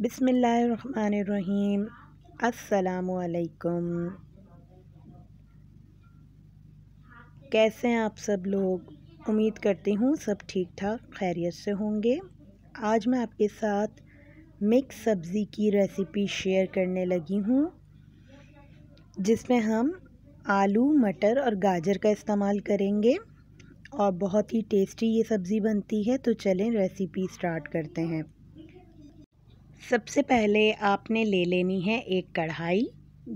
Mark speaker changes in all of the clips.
Speaker 1: बिसमीम् अल्लाम कैसे हैं आप सब लोग उम्मीद करती हूँ सब ठीक ठाक खैरियत से होंगे आज मैं आपके साथ मिक्स सब्ज़ी की रेसिपी शेयर करने लगी हूँ जिसमें हम आलू मटर और गाजर का इस्तेमाल करेंगे और बहुत ही टेस्टी ये सब्ज़ी बनती है तो चलें रेसिपी स्टार्ट करते हैं सबसे पहले आपने ले लेनी है एक कढ़ाई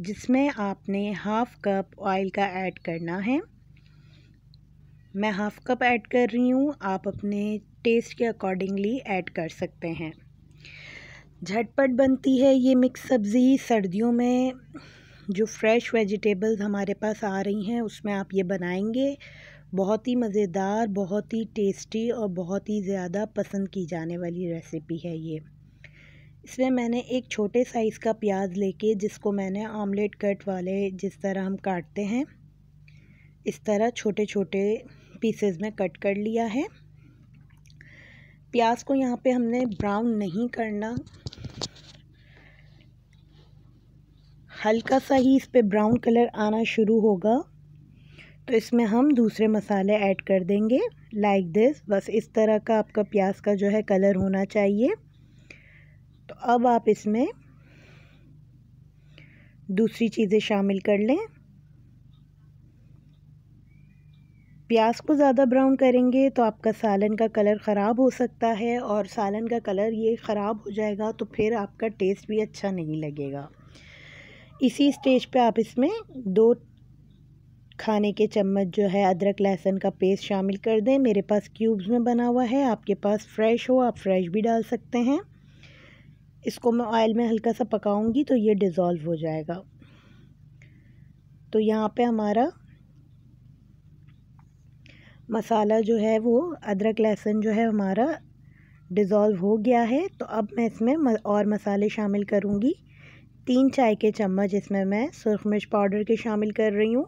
Speaker 1: जिसमें आपने हाफ़ कप ऑयल का ऐड करना है मैं हाफ़ कप ऐड कर रही हूँ आप अपने टेस्ट के अकॉर्डिंगली ऐड कर सकते हैं झटपट बनती है ये मिक्स सब्ज़ी सर्दियों में जो फ्रेश वेजिटेबल्स हमारे पास आ रही हैं उसमें आप ये बनाएंगे बहुत ही मज़ेदार बहुत ही टेस्टी और बहुत ही ज़्यादा पसंद की जाने वाली रेसिपी है ये इसमें मैंने एक छोटे साइज़ का प्याज लेके जिसको मैंने आमलेट कट वाले जिस तरह हम काटते हैं इस तरह छोटे छोटे पीसेस में कट कर लिया है प्याज को यहाँ पे हमने ब्राउन नहीं करना हल्का सा ही इस पर ब्राउन कलर आना शुरू होगा तो इसमें हम दूसरे मसाले ऐड कर देंगे लाइक like दिस बस इस तरह का आपका प्याज का जो है कलर होना चाहिए अब आप इसमें दूसरी चीज़ें शामिल कर लें प्याज को ज़्यादा ब्राउन करेंगे तो आपका सालन का कलर ख़राब हो सकता है और सालन का कलर ये ख़राब हो जाएगा तो फिर आपका टेस्ट भी अच्छा नहीं लगेगा इसी स्टेज पे आप इसमें दो खाने के चम्मच जो है अदरक लहसुन का पेस्ट शामिल कर दें मेरे पास क्यूब्स में बना हुआ है आपके पास फ्रेश हो आप फ्रेश भी डाल सकते हैं इसको मैं ऑयल में हल्का सा पकाऊंगी तो ये डिज़ोल्व हो जाएगा तो यहाँ पे हमारा मसाला जो है वो अदरक लहसुन जो है हमारा डिज़ोल्व हो गया है तो अब मैं इसमें और मसाले शामिल करूँगी तीन चाय के चम्मच इसमें मैं सुरख मिर्च पाउडर के शामिल कर रही हूँ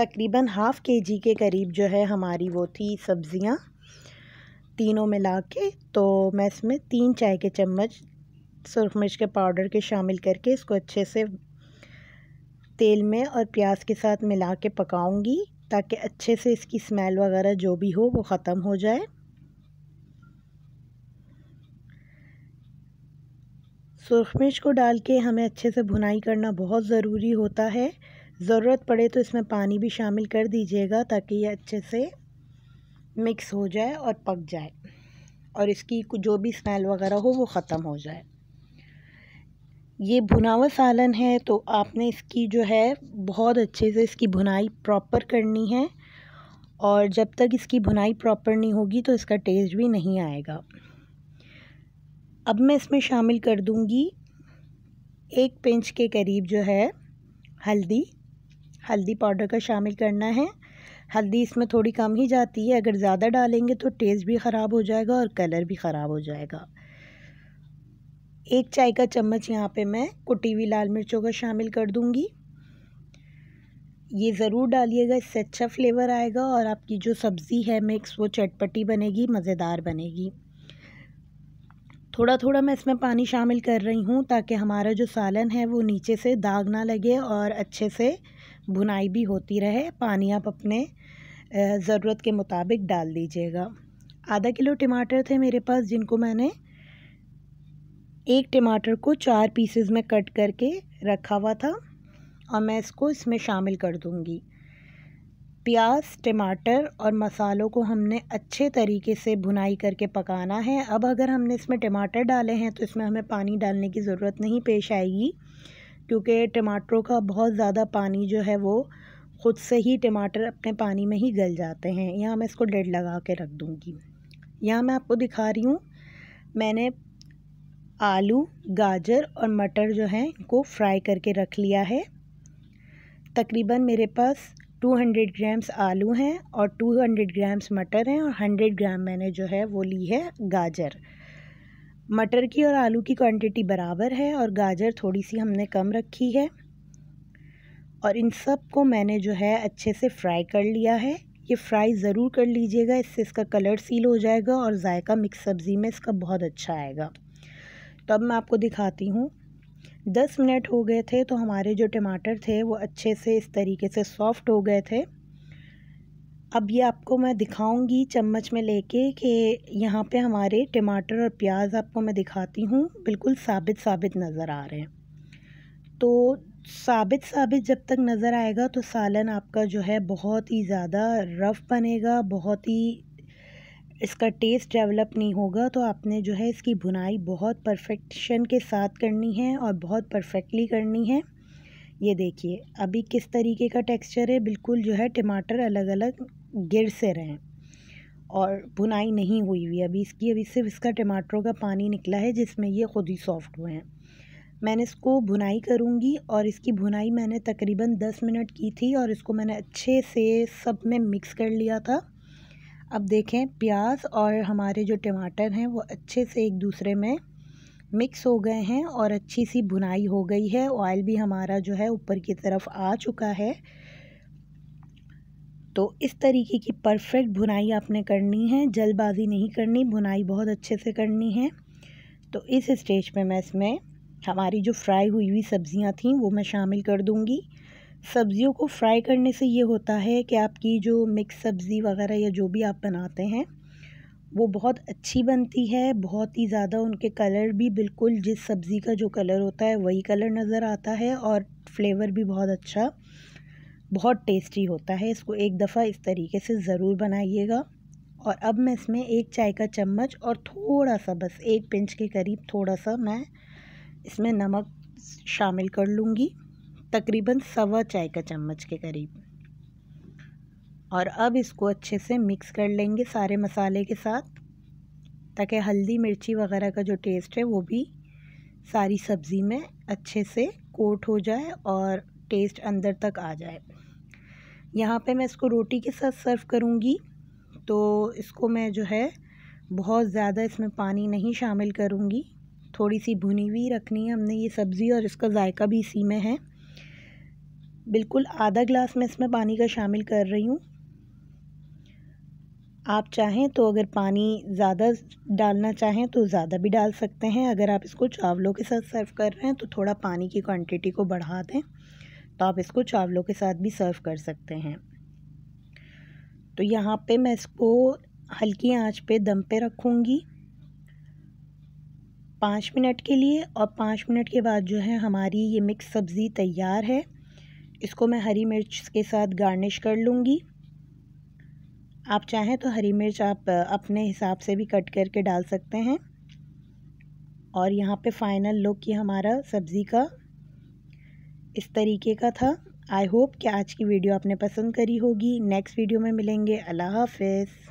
Speaker 1: तकरीबन हाफ़ के जी के करीब जो है हमारी वो थी सब्ज़ियाँ तीनों मिला के तो मैं इसमें तीन चाय के चम्मच सुरख मिर्च के पाउडर के शामिल करके इसको अच्छे से तेल में और प्याज के साथ मिला के पकाऊँगी ताकि अच्छे से इसकी स्मेल वगैरह जो भी हो वो ख़त्म हो जाए सुरख मिर्च को डाल के हमें अच्छे से भुनाई करना बहुत ज़रूरी होता है ज़रूरत पड़े तो इसमें पानी भी शामिल कर दीजिएगा ताकि ये अच्छे से मिक्स हो जाए और पक जाए और इसकी जो भी स्मेल वगैरह हो वो ख़त्म हो जाए ये भुना हुआ सालन है तो आपने इसकी जो है बहुत अच्छे से इसकी भुनाई प्रॉपर करनी है और जब तक इसकी भुनाई प्रॉपर नहीं होगी तो इसका टेस्ट भी नहीं आएगा अब मैं इसमें शामिल कर दूँगी एक पिंच के करीब जो है हल्दी हल्दी पाउडर का शामिल करना है हल्दी इसमें थोड़ी कम ही जाती है अगर ज़्यादा डालेंगे तो टेस्ट भी ख़राब हो जाएगा और कलर भी ख़राब हो जाएगा एक चाय का चम्मच यहाँ पे मैं कुटी हुई लाल मिर्चों का शामिल कर दूँगी ये ज़रूर डालिएगा इससे अच्छा फ्लेवर आएगा और आपकी जो सब्ज़ी है मिक्स वो चटपटी बनेगी मज़ेदार बनेगी थोड़ा थोड़ा मैं इसमें पानी शामिल कर रही हूँ ताकि हमारा जो सालन है वो नीचे से दाग ना लगे और अच्छे से बुनाई भी होती रहे पानी आप अपने ज़रूरत के मुताबिक डाल दीजिएगा आधा किलो टमाटर थे मेरे पास जिनको मैंने एक टमाटर को चार पीसेस में कट करके रखा हुआ था और मैं इसको इसमें शामिल कर दूंगी प्याज टमाटर और मसालों को हमने अच्छे तरीके से भुनाई करके पकाना है अब अगर हमने इसमें टमाटर डाले हैं तो इसमें हमें पानी डालने की ज़रूरत नहीं पेश आएगी क्योंकि टमाटरों का बहुत ज़्यादा पानी जो है वो ख़ुद से ही टमाटर अपने पानी में ही गल जाते हैं यहाँ मैं इसको डेड लगा के रख दूँगी यहाँ मैं आपको दिखा रही हूँ मैंने आलू गाजर और मटर जो हैं इनको फ्राई करके रख लिया है तकरीबन मेरे पास 200 ग्राम्स आलू हैं और 200 ग्राम्स मटर हैं और 100 ग्राम मैंने जो है वो ली है गाजर मटर की और आलू की क्वांटिटी बराबर है और गाजर थोड़ी सी हमने कम रखी है और इन सब को मैंने जो है अच्छे से फ्राई कर लिया है ये फ्राई ज़रूर कर लीजिएगा इससे इसका कलर सील हो जाएगा और जायका मिक्स सब्ज़ी में इसका बहुत अच्छा आएगा तो अब मैं आपको दिखाती हूँ दस मिनट हो गए थे तो हमारे जो टमाटर थे वो अच्छे से इस तरीके से सॉफ्ट हो गए थे अब ये आपको मैं दिखाऊंगी चम्मच में लेके कि यहाँ पे हमारे टमाटर और प्याज आपको मैं दिखाती हूँ बिल्कुल साबित साबित नज़र आ रहे हैं तो साबित साबित जब तक नज़र आएगा तो सालन आपका जो है बहुत ही ज़्यादा रफ़ बनेगा बहुत ही इसका टेस्ट डेवलप नहीं होगा तो आपने जो है इसकी भुनाई बहुत परफेक्शन के साथ करनी है और बहुत परफेक्टली करनी है ये देखिए अभी किस तरीके का टेक्सचर है बिल्कुल जो है टमाटर अलग अलग गिर से रहे हैं और भुनाई नहीं हुई हुई अभी इसकी अभी सिर्फ इसका टमाटरों का पानी निकला है जिसमें ये ख़ुद ही सॉफ्ट हुए हैं मैंने इसको भुनाई करूँगी और इसकी भुनाई मैंने तकरीबन दस मिनट की थी और इसको मैंने अच्छे से सब में मिक्स कर लिया था अब देखें प्याज और हमारे जो टमाटर हैं वो अच्छे से एक दूसरे में मिक्स हो गए हैं और अच्छी सी बुनाई हो गई है ऑयल भी हमारा जो है ऊपर की तरफ आ चुका है तो इस तरीके की परफेक्ट बुनाई आपने करनी है जल्दबाजी नहीं करनी बुनाई बहुत अच्छे से करनी है तो इस स्टेज पे मैं इसमें हमारी जो फ्राई हुई हुई सब्ज़ियाँ थीं वो मैं शामिल कर दूँगी सब्ज़ियों को फ्राई करने से ये होता है कि आपकी जो मिक्स सब्ज़ी वगैरह या जो भी आप बनाते हैं वो बहुत अच्छी बनती है बहुत ही ज़्यादा उनके कलर भी बिल्कुल जिस सब्ज़ी का जो कलर होता है वही कलर नज़र आता है और फ्लेवर भी बहुत अच्छा बहुत टेस्टी होता है इसको एक दफ़ा इस तरीके से ज़रूर बनाइएगा और अब मैं इसमें एक चाय का चम्मच और थोड़ा सा बस एक पिंच के करीब थोड़ा सा मैं इसमें नमक शामिल कर लूँगी तकरीबन सवा चाय का चम्मच के करीब और अब इसको अच्छे से मिक्स कर लेंगे सारे मसाले के साथ ताकि हल्दी मिर्ची वगैरह का जो टेस्ट है वो भी सारी सब्ज़ी में अच्छे से कोट हो जाए और टेस्ट अंदर तक आ जाए यहाँ पे मैं इसको रोटी के साथ सर्व करूँगी तो इसको मैं जो है बहुत ज़्यादा इसमें पानी नहीं शामिल करूँगी थोड़ी सी भुनी हुई रखनी है हमने ये सब्ज़ी और इसका जायका भी इसी में है बिल्कुल आधा ग्लास मैं इसमें पानी का शामिल कर रही हूँ आप चाहें तो अगर पानी ज़्यादा डालना चाहें तो ज़्यादा भी डाल सकते हैं अगर आप इसको चावलों के साथ सर्व कर रहे हैं तो थोड़ा पानी की क्वांटिटी को बढ़ा दें तो आप इसको चावलों के साथ भी सर्व कर सकते हैं तो यहाँ पे मैं इसको हल्की आंच पे दम पे रखूँगी पाँच मिनट के लिए और पाँच मिनट के बाद जो है हमारी ये मिक्स सब्ज़ी तैयार है इसको मैं हरी मिर्च के साथ गार्निश कर लूँगी आप चाहें तो हरी मिर्च आप अपने हिसाब से भी कट करके डाल सकते हैं और यहाँ पे फाइनल लुक ये हमारा सब्ज़ी का इस तरीके का था आई होप कि आज की वीडियो आपने पसंद करी होगी नेक्स्ट वीडियो में मिलेंगे अल्लाह हाफिज़